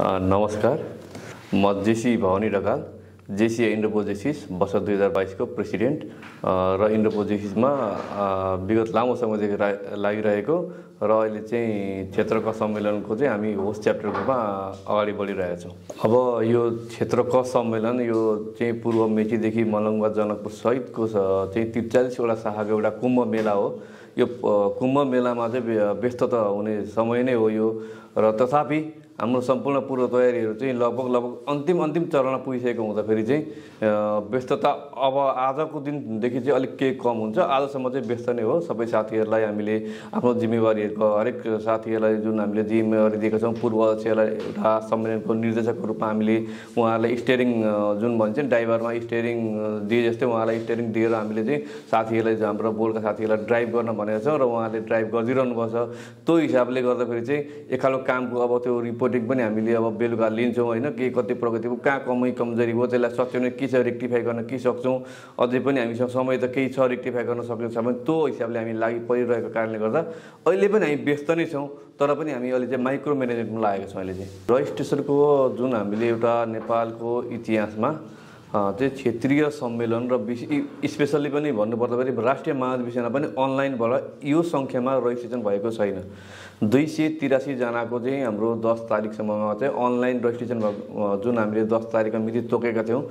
नमस्कार म JC Bhawani Dhakal JC इन्डोपोजेसिस वर्ष दुई हजार बाइसको प्रेसिडेन्ट र इन्डोपोजेसिसमा विगत लामो समयदेखि रा लागिरहेको र अहिले चाहिँ क्षेत्रक सम्मेलनको चाहिँ हामी होस्ट च्याप्टर रूपमा अगाडि बढिरहेछौँ अब यो क्षेत्रक सम्मेलन यो चाहिँ पूर्व मेचीदेखि मलङ्गवा जनकपुर सहितको चाहिँ त्रिचालिसवटा शाखाको एउटा कुम्भ मेला हो यो कुम्भ मेलामा चाहिँ व्यस्तता हुने समय नै हो यो र तथापि हाम्रो सम्पूर्ण पूर्व तयारीहरू चाहिँ लगभग लगभग अन्तिम अन्तिम चरणमा पुगिसकेको हुँदाखेरि चाहिँ व्यस्तता अब आजको दिनदेखि चाहिँ अलिक केही कम हुन्छ आजसम्म चाहिँ व्यस्त नै हो सबै साथीहरूलाई हामीले आफ्नो जिम्मेवारीहरूको हरेक साथीहरूलाई जुन हामीले जिम्मेवारी दिएका छौँ पूर्व अध्यक्षलाई एउटा सम्मेलनको निर्देशकको रूपमा हामीले उहाँहरूलाई स्टेरिङ जुन भन्छ ड्राइभरमा स्टेरिङ दिए जस्तै उहाँलाई स्टेरिङ दिएर हामीले चाहिँ साथीहरूलाई हाम्रो बोलका साथीहरूलाई ड्राइभ गर्न भनेको छौँ र उहाँहरूले ड्राइभ गरिदिइरहनु भएको त्यो हिसाबले गर्दाखेरि चाहिँ एकालो कामको अब त्यो रिपोर्ट रिपोर्टिङ पनि हामीले अब बेलुका लिन्छौँ होइन के कति प्रगति कहाँ कमी कमजोरी हो त्यसलाई भने के छ रेक्टिफाई गर्न के सक्छौँ अझै पनि हामीसँग समय त केही छ रेक्टिफाई गर्न सकेको छ भने त्यो हिसाबले हामी लागि परिरहेको कारणले गर्दा अहिले पनि हामी व्यस्त नै छौँ तर पनि हामी अहिले चाहिँ माइक्रो म्यानेजमेन्टमा लागेको छौँ अहिले चाहिँ रजिस्ट्रेसनको जुन हामीले एउटा नेपालको इतिहासमा चाहिँ क्षेत्रीय सम्मेलन र स्पेसल्ली पनि भन्नुपर्दा पनि राष्ट्रिय महाधिवेशन पनि अनलाइनबाट यो सङ्ख्यामा रजिस्ट्रेसन भएको छैन दुई सय तिरासीजनाको चाहिँ हाम्रो दस तारिकसम्ममा चाहिँ अनलाइन भएको जुन हामीले दस तारिकमा मिति तोकेका थियौँ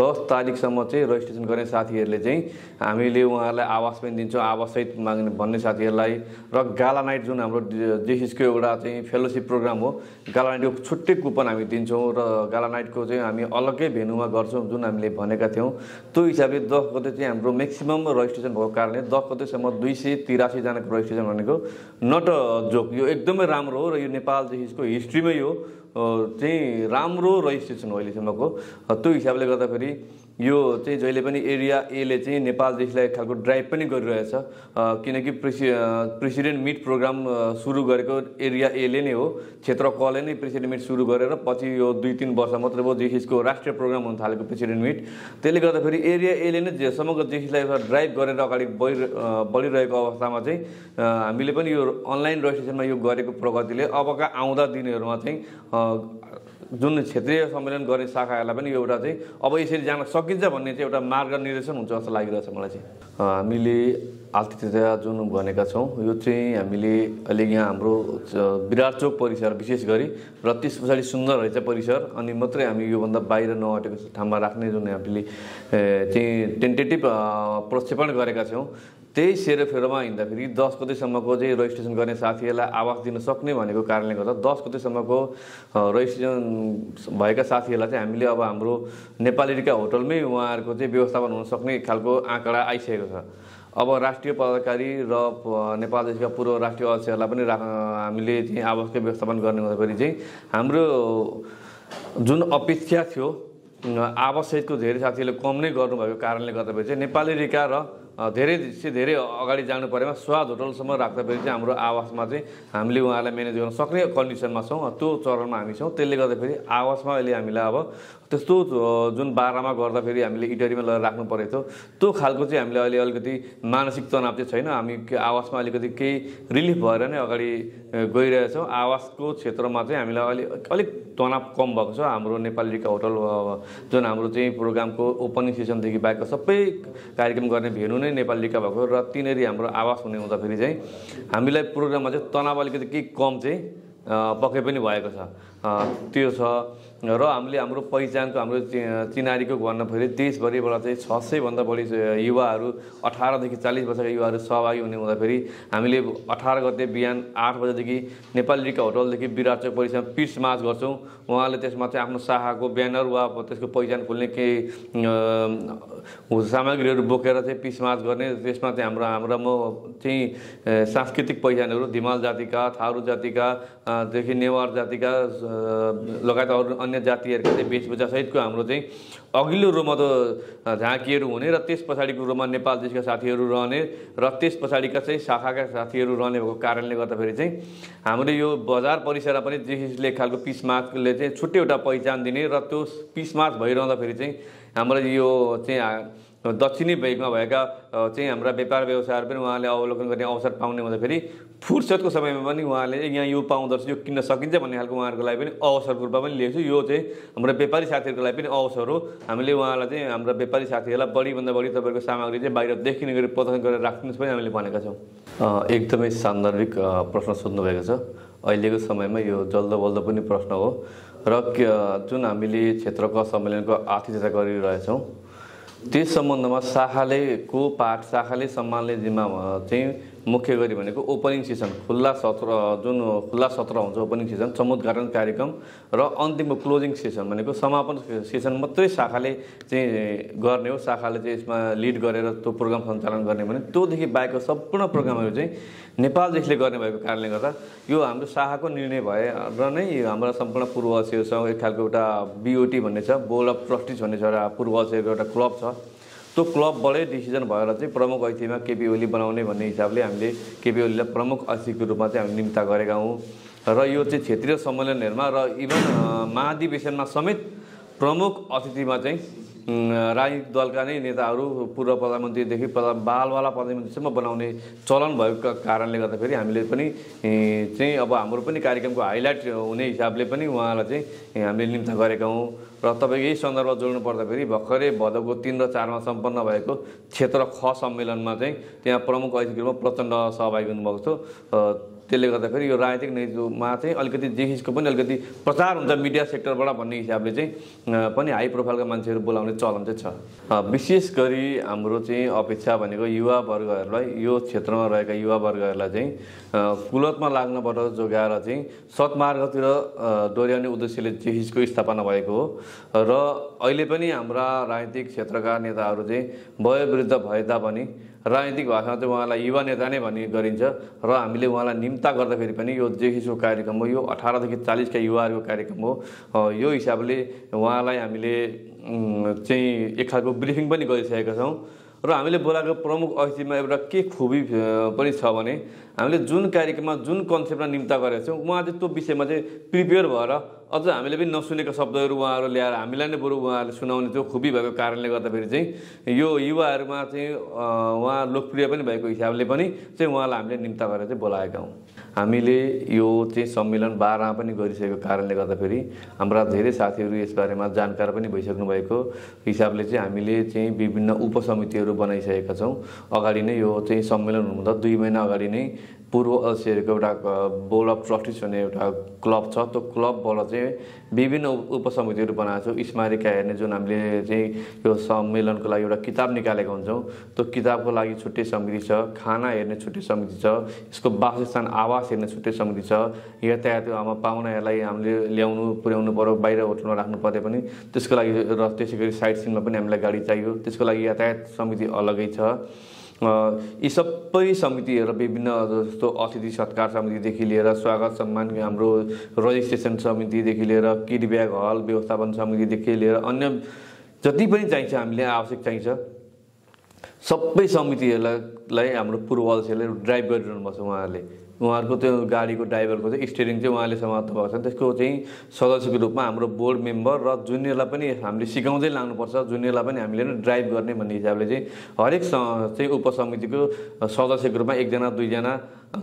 दस तारिकसम्म चाहिँ रजिस्ट्रेसन गर्ने साथीहरूले चाहिँ हामीले उहाँहरूलाई आवास पनि दिन्छौँ आवाससहित माग्ने भन्ने साथीहरूलाई र गाला नाइट जुन हाम्रो जेसिसको एउटा चाहिँ फेलोसिप प्रोग्राम हो गाला नाइटको छुट्टै कुपन हामी दिन्छौँ र गाला नाइटको चाहिँ हामी अलग्गै भेनुमा गर्छौँ जुन हामीले भनेका थियौँ त्यो हिसाबले दस गते चाहिँ हाम्रो म्याक्सिमम रजिस्ट्रेसन भएको कारणले दस गतेसम्म दुई सय तिरासीजनाको रजिस्ट्रेसन भनेको नट जोक यो एकदमै राम्रो हो र यो नेपालदेखिको हिस्ट्रीमै हो चाहिँ राम्रो रजिस्ट्रेसन हो अहिलेसम्मको त्यो हिसाबले गर्दाखेरि यो चाहिँ जहिले पनि एरिया एले चाहिँ नेपालदेखिलाई खालको ड्राइभ पनि गरिरहेछ किनकि प्रेसि प्रेसिडेन्ट मिट प्रोग्राम सुरु गरेको एरिया एले नै हो क्षेत्र कले नै प्रेसिडेन्ट मिट सुरु गरेर पछि यो दुई तिन वर्ष मात्रै भयो जेखिसको राष्ट्रिय प्रोग्राम हुन थालेको प्रेसिडेन्ट मिट त्यसले गर्दाखेरि एरिया एले नै जे समग्र जेखिसलाई एउटा ड्राइभ गरेर अगाडि बढि बढिरहेको अवस्थामा चाहिँ हामीले पनि यो अनलाइन रजिस्ट्रेसनमा यो गरेको प्रगतिले अबका आउँदा दिनहरूमा चाहिँ जुन क्षेत्रीय सम्मेलन गर्ने शाखाहरूलाई पनि एउटा चाहिँ अब यसरी जान सकिन्छ भन्ने चाहिँ एउटा मार्ग निर्देशन हुन्छ जस्तो लागिरहेछ मलाई चाहिँ हामीले आतिथ्यता जुन भनेका छौँ यो चाहिँ हामीले अहिले यहाँ हाम्रो विराट चौक परिसर विशेष गरी र त्यस पछाडि सुन्दर रहेछ परिसर अनि मात्रै हामी योभन्दा बाहिर नहटेको ठाउँमा राख्ने जुन हामीले चाहिँ टेन्टेटिभ प्रक्षेपण गरेका छौँ त्यही सेरोफेरोमा हिँड्दाखेरि दस गतेसम्मको चाहिँ रजिस्ट्रेसन गर्ने साथीहरूलाई आवास दिन सक्ने भनेको कारणले गर्दा दस गतेसम्मको रजिस्ट्रेसन भएका साथीहरूलाई चाहिँ हामीले अब हाम्रो नेपालीका होटलमै उहाँहरूको चाहिँ व्यवस्थापन हुन सक्ने खालको आँकडा आइसकेको छ अब राष्ट्रिय पदाधिकारी र नेपाल देशका पूर्व राष्ट्रिय अध्यक्षहरूलाई पनि राख हामीले चाहिँ आवश्यक व्यवस्थापन गर्ने हुँदाखेरि चाहिँ हाम्रो जुन अपेक्षा थियो आवश्यकको धेरै साथीहरूले कम नै गर्नुभएको कारणले गर्दाखेरि चाहिँ नेपाली रेखा र धेरै चाहिँ धेरै अगाडि जानु परेमा स्वाद होटलसम्म राख्दाखेरि चाहिँ हाम्रो आवासमा चाहिँ हामीले उहाँलाई म्यानेज गर्न सक्ने कन्डिसनमा छौँ त्यो चरणमा हामी छौँ त्यसले गर्दाखेरि आवासमा अहिले हामीलाई अब त्यस्तो जुन बाह्रमा गर्दाखेरि हामीले इटरीमा लगेर राख्नु परेको थियो त्यो खालको चाहिँ हामीले अहिले अलिकति मानसिक तनाव चाहिँ छैन हामी आवासमा अलिकति केही रिलिफ भएर नै अगाडि गइरहेछौँ आवासको क्षेत्रमा चाहिँ हामीलाई अलि अलिक तनाव कम भएको छ हाम्रो नेपालीका होटल जुन हाम्रो चाहिँ प्रोग्रामको ओपनिङ सेसनदेखि बाहेक सबै कार्यक्रम गर्ने भेनु नै नै नेपालीका भएको र तिनीहरू हाम्रो आवास हुने हुँदाखेरि चाहिँ हामीलाई प्रोग्राममा चाहिँ तनाव अलिकति के कम चाहिँ पक्कै पनि भएको छ त्यो छ र हामीले हाम्रो पहिचानको हाम्रो चिनारीको भन्दाखेरि देशभरिबाट चाहिँ छ सयभन्दा बढी युवाहरू अठारदेखि चालिस वर्षका युवाहरू सहभागी हुने हुँदाखेरि हामीले अठार गते बिहान आठ बजेदेखि नेपाली रिका होटलदेखि विराट चौक परिसरमा पिस मार्च गर्छौँ उहाँले त्यसमा चाहिँ आफ्नो शाखाको ब्यानर वा त्यसको पहिचान खोल्ने केही सामग्रीहरू बोकेर चाहिँ पिस मार्च गर्ने त्यसमा चाहिँ हाम्रो हाम्रो म चाहिँ सांस्कृतिक पहिचानहरू धिमाल जातिका थारू जातिकादेखि नेवार जातिका लगायत अरू अन्य जातिहरूका चाहिँ वेशभूषासहितको हाम्रो चाहिँ अघिल्लो रूपमा त झाँकीहरू हुने र त्यस पछाडिको रूपमा नेपाल देशका साथीहरू रहने र त्यस पछाडिका चाहिँ शाखाका साथीहरू रहने भएको कारणले गर्दाखेरि चाहिँ हाम्रो यो बजार परिसर पनि जेसिसले खालको पिस मार्चले चाहिँ छुट्टै एउटा पहिचान दिने र त्यो पिस भइरहँदाखेरि चाहिँ हाम्रो यो चाहिँ दक्षिणी भेगमा भएका चाहिँ हाम्रा व्यापार व्यवसायहरू पनि उहाँले अवलोकन गर्ने अवसर पाउने हुँदा फेरि फुर्सदको समयमा पनि उहाँले यहाँ यो पाउँदो रहेछ यो किन्न सकिन्छ भन्ने खालको उहाँहरूको लागि पनि अवसरको रूपमा पनि लिएको छु यो चाहिँ हाम्रो व्यापारी साथीहरूको लागि पनि अवसर हो हामीले उहाँलाई चाहिँ हाम्रो व्यापारी साथीहरूलाई बढीभन्दा बढी तपाईँको सामग्री चाहिँ बाहिर देखिने गरी प्रदर्शन गरेर राखिदिनुहोस् पनि हामीले भनेका छौँ एकदमै सान्दर्भिक प्रश्न सोध्नुभएको छ अहिलेको समयमा यो जल्दो बल्दो पनि प्रश्न हो र जुन हामीले क्षेत्रको सम्मेलनको आतिथ्यता गरिरहेछौँ त्यस सम्बन्धमा शाखाले को पाठ शाखाले सम्मानले जिम्मा चाहिँ मुख्य गरी भनेको ओपनिङ सिजन खुल्ला सत्र जुन खुल्ला सत्र हुन्छ ओपनिङ सिजन समुद्घाटन कार्यक्रम र अन्तिमको क्लोजिङ सेसन भनेको समापन सेसन मात्रै शाखाले चाहिँ गर्ने हो शाखाले चाहिँ यसमा लिड गरेर त्यो प्रोग्राम सञ्चालन गर्ने भने त्योदेखि बाहेकको सम्पूर्ण प्रोग्रामहरू चाहिँ नेपालदेखिले गर्ने भएको कारणले गर्दा यो हाम्रो शाखाको निर्णय भएर नै हाम्रो सम्पूर्ण पूर्व एक खालको एउटा बिओटी भन्ने छ बोर्ड अफ ट्रस्टिज भन्ने छ एउटा पूर्ववासीहरूको एउटा क्लब छ त्यो क्लबबाटै डिसिजन भएर चाहिँ प्रमुख अतिथिमा केपी ओली बनाउने भन्ने हिसाबले हामीले केपी ओलीलाई प्रमुख अतिथिको रूपमा चाहिँ हामीले निम्ता गरेका हौँ र यो चाहिँ क्षेत्रीय सम्मेलनहरूमा र इभन महाधिवेशनमा समेत प्रमुख अतिथिमा चाहिँ राजनीतिक दलका नै नेताहरू पूर्व प्रधानमन्त्रीदेखि प्रधान बालवाला प्रधानमन्त्रीसम्म बनाउने चलन भएको कारणले गर्दाखेरि हामीले पनि चाहिँ अब हाम्रो पनि कार्यक्रमको हाइलाइट हुने हिसाबले पनि उहाँलाई चाहिँ हामीले निम्ता गरेका हौँ र तपाईँको यही सन्दर्भ जोड्नु पर्दाखेरि भर्खरै भदौको तिन र चारमा सम्पन्न भएको क्षेत्र ख सम्मेलनमा चाहिँ त्यहाँ प्रमुख अतिथि रूपमा प्रचण्ड सहभागी हुनुभएको थियो त्यसले गर्दाखेरि यो राजनीतिक नेतृत्वमा चाहिँ अलिकति जे पनि अलिकति प्रचार हुन्छ मिडिया सेक्टरबाट भन्ने हिसाबले चाहिँ पनि हाई प्रोफाइलका मान्छेहरू बोलाउने चलन चाहिँ छ विशेष गरी हाम्रो चाहिँ अपेक्षा भनेको युवावर्गहरूलाई यो क्षेत्रमा रहेका युवावर्गहरूलाई चाहिँ कुलतमा लाग्नबाट जोगाएर चाहिँ सत्मार्गतिर डोर्याउने उद्देश्यले जेहिजको स्थापना भएको हो र अहिले पनि हाम्रा राजनीतिक क्षेत्रका नेताहरू चाहिँ वयोवृद्ध भए तापनि राजनीतिक भाषामा चाहिँ उहाँलाई युवा नेता नै भन्ने गरिन्छ र हामीले उहाँलाई निम्ता गर्दाखेरि पनि यो जेखिसको कार्यक्रम हो यो अठारदेखि चालिसका युवाहरूको कार्यक्रम हो यो हिसाबले उहाँलाई हामीले चाहिँ एक खालको ब्रिफिङ पनि गरिसकेका छौँ र हामीले बोलाएको प्रमुख अतिथिमा एउटा के खुबी पनि छ भने हामीले जुन कार्यक्रममा जुन कन्सेप्टमा निम्ता गरेका छौँ उहाँ चाहिँ त्यो विषयमा चाहिँ प्रिपेयर भएर अझ हामीले पनि नसुनेका शब्दहरू उहाँहरू ल्याएर हामीलाई नै बरु उहाँहरूले सुनाउने त्यो खुबी भएको कारणले गर्दाखेरि चाहिँ यो युवाहरूमा चाहिँ उहाँ लोकप्रिय पनि भएको हिसाबले पनि चाहिँ उहाँलाई हामीले निम्ता गरेर चाहिँ बोलाएका हौँ हामीले यो चाहिँ सम्मेलन बाह्रमा पनि गरिसकेको कारणले गर्दाखेरि हाम्रा धेरै साथीहरू यसबारेमा जानकार पनि भइसक्नु भएको हिसाबले चाहिँ हामीले चाहिँ विभिन्न उपसमितिहरू बनाइसकेका छौँ अगाडि नै यो चाहिँ सम्मेलन हुनुभन्दा दुई महिना अगाडि नै पूर्व अल्छीहरूको एउटा बोर्ड अफ ट्रस्टिज भन्ने एउटा क्लब छ त्यो क्लबबाट चाहिँ विभिन्न उपसमितिहरू बनाएको छौँ स्मारिका हेर्ने जुन हामीले चाहिँ यो सम्मेलनको लागि एउटा किताब निकालेको हुन्छौँ त्यो किताबको लागि छुट्टै समिति छ खाना हेर्ने छुट्टै समिति छ यसको वासस्थान आवास हेर्ने छुट्टै समिति छ यातायात आमा पाहुनाहरूलाई हामीले ल्याउनु पुर्याउनु पऱ्यो बाहिर होटलमा राख्नु पऱ्यो पनि त्यसको लागि र त्यसै गरी साइड सिनमा पनि हामीलाई गाडी चाहियो त्यसको लागि यातायात समिति अलगै छ यी सबै समितिहरू विभिन्न जस्तो अतिथि सत्कार समितिदेखि लिएर स्वागत सम्मान हाम्रो रजिस्ट्रेसन समितिदेखि लिएर किट ब्याग हल व्यवस्थापन समितिदेखि लिएर अन्य जति पनि चाहिन्छ हामीले आवश्यक चाहिन्छ सबै समितिहरूलाई हाम्रो अध्यक्षले ड्राइभ गरिरहनु भएको छ उहाँहरूले उहाँहरूको त्यो गाडीको ड्राइभरको चाहिँ स्टेरिङ चाहिँ उहाँले समाप्त भएको छ त्यसको चाहिँ सदस्यको रूपमा हाम्रो बोर्ड मेम्बर र जुनियरलाई पनि हामीले सिकाउँदै लानुपर्छ जुनियरलाई पनि हामीले नै ड्राइभ गर्ने भन्ने हिसाबले चाहिँ हरेक चाहिँ उपसमितिको सदस्यको रूपमा एकजना दुईजना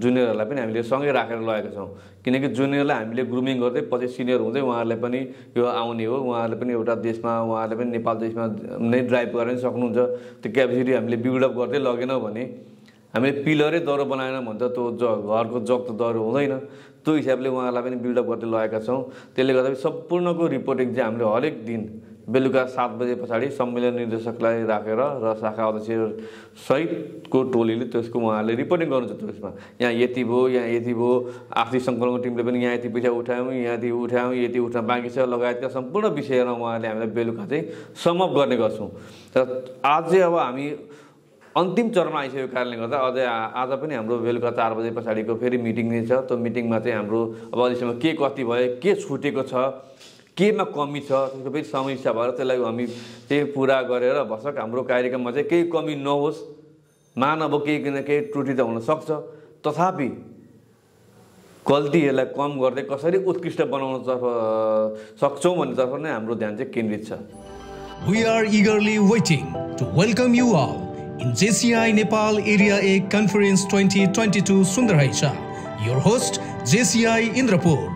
जुनियरहरूलाई पनि हामीले सँगै राखेर लगेका छौँ किनकि जुनियरलाई हामीले ग्रुमिङ गर्दै पछि सिनियर हुँदै उहाँहरूले पनि यो आउने हो उहाँहरूले पनि एउटा देशमा उहाँहरूले पनि नेपाल देशमा नै ड्राइभ गरेर सक्नुहुन्छ त्यो क्यापेसिटी हामीले बिल्डअप गर्दै लगेनौँ भने हामीले पिलरै दह्रो बनाएन भने त त्यो ज घरको जग त दह्रो हुँदैन त्यो हिसाबले उहाँहरूलाई पनि बिल्डअप गर्दै लगाएका छौँ त्यसले गर्दा सम्पूर्णको रिपोर्टिङ चाहिँ हामीले हरेक दिन बेलुका सात बजे पछाडि सम्मेलन निर्देशकलाई राखेर र शाखा सहितको टोलीले त्यसको उहाँहरूले रिपोर्टिङ गर्नुहुन्छ त्यसमा यहाँ यति भयो यहाँ यति भयो आफ्नै सङ्कलनको टिमले पनि यहाँ यति पैसा उठायौँ यहाँ यति उठायौँ यति उठ्न बाँकी छ लगायतका सम्पूर्ण विषयमा उहाँहरूले हामीलाई बेलुका चाहिँ समअप गर्ने गर्छौँ र आज अब हामी अन्तिम चरणमा आइसकेको कारणले गर्दा अझै आज पनि हाम्रो बेलुका चार बजे पछाडिको फेरि मिटिङ नै छ त्यो मिटिङमा चाहिँ हाम्रो अब अहिलेसम्म के कति भयो के छुटेको छ केमा कमी छ त्यसको फेरि समस्या भएर त्यसलाई हामी त्यही पुरा गरेर भसक हाम्रो कार्यक्रममा चाहिँ केही कमी नहोस् मानव केही न केही त्रुटि त हुनसक्छ तथापि गल्तीहरूलाई कम गर्दै कसरी उत्कृष्ट बनाउनतर्फ सक्छौँ भन्नेतर्फ नै हाम्रो ध्यान चाहिँ केन्द्रित छ We are eagerly waiting to welcome you all. in JCI Nepal Area A Conference 2022 Sundarhaisha. Your host, JCI Indrapur.